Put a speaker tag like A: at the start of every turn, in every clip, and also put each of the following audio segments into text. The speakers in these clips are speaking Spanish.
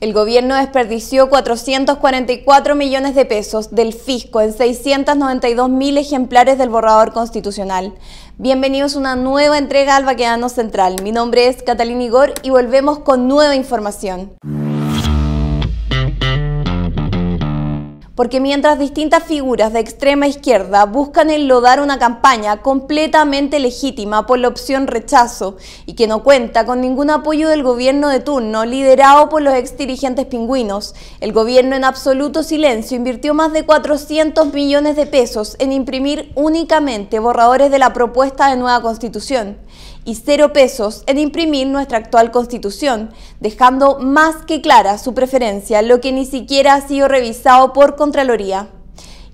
A: El gobierno desperdició 444 millones de pesos del fisco en 692 mil ejemplares del borrador constitucional. Bienvenidos a una nueva entrega al Baquedano Central. Mi nombre es Catalina Igor y volvemos con nueva información. porque mientras distintas figuras de extrema izquierda buscan enlodar una campaña completamente legítima por la opción rechazo y que no cuenta con ningún apoyo del gobierno de turno liderado por los exdirigentes pingüinos, el gobierno en absoluto silencio invirtió más de 400 millones de pesos en imprimir únicamente borradores de la propuesta de nueva constitución y cero pesos en imprimir nuestra actual constitución, dejando más que clara su preferencia, lo que ni siquiera ha sido revisado por Contraloría.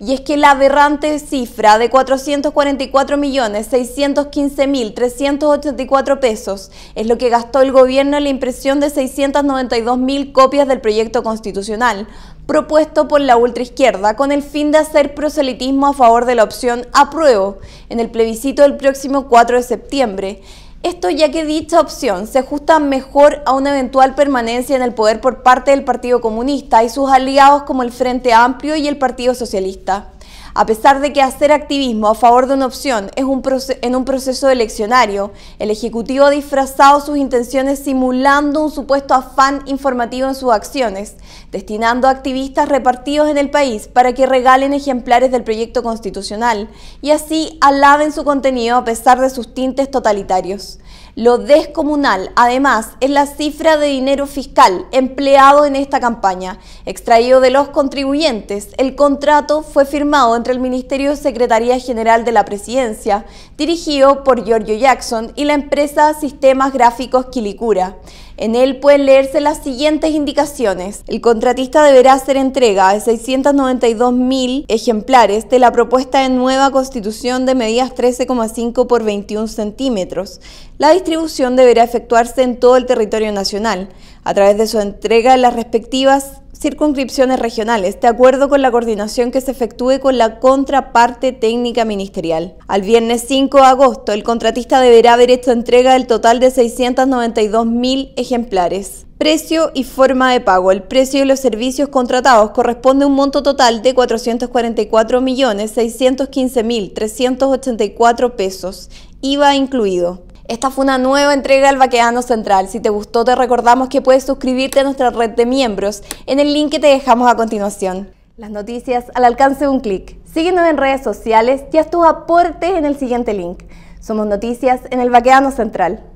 A: Y es que la aberrante cifra de 444.615.384 pesos es lo que gastó el gobierno en la impresión de 692.000 copias del proyecto constitucional, propuesto por la ultraizquierda con el fin de hacer proselitismo a favor de la opción apruebo en el plebiscito del próximo 4 de septiembre. Esto ya que dicha opción se ajusta mejor a una eventual permanencia en el poder por parte del Partido Comunista y sus aliados como el Frente Amplio y el Partido Socialista. A pesar de que hacer activismo a favor de una opción es un en un proceso eleccionario, el Ejecutivo ha disfrazado sus intenciones simulando un supuesto afán informativo en sus acciones, destinando a activistas repartidos en el país para que regalen ejemplares del proyecto constitucional y así alaben su contenido a pesar de sus tintes totalitarios. Lo descomunal, además, es la cifra de dinero fiscal empleado en esta campaña, extraído de los contribuyentes. El contrato fue firmado entre el Ministerio de Secretaría General de la Presidencia, dirigido por Giorgio Jackson, y la empresa Sistemas Gráficos Quilicura. En él pueden leerse las siguientes indicaciones. El contratista deberá hacer entrega de 692.000 ejemplares de la propuesta de nueva constitución de medidas 13,5 por 21 centímetros. La distribución deberá efectuarse en todo el territorio nacional, a través de su entrega en las respectivas circunscripciones regionales, de acuerdo con la coordinación que se efectúe con la contraparte técnica ministerial. Al viernes 5 de agosto, el contratista deberá haber hecho entrega del total de 692.000 ejemplares. Precio y forma de pago. El precio de los servicios contratados corresponde a un monto total de 444.615.384 pesos, IVA incluido. Esta fue una nueva entrega del Baqueano Central. Si te gustó, te recordamos que puedes suscribirte a nuestra red de miembros en el link que te dejamos a continuación. Las noticias al alcance de un clic. Síguenos en redes sociales y haz tus aportes en el siguiente link. Somos Noticias en el Baqueano Central.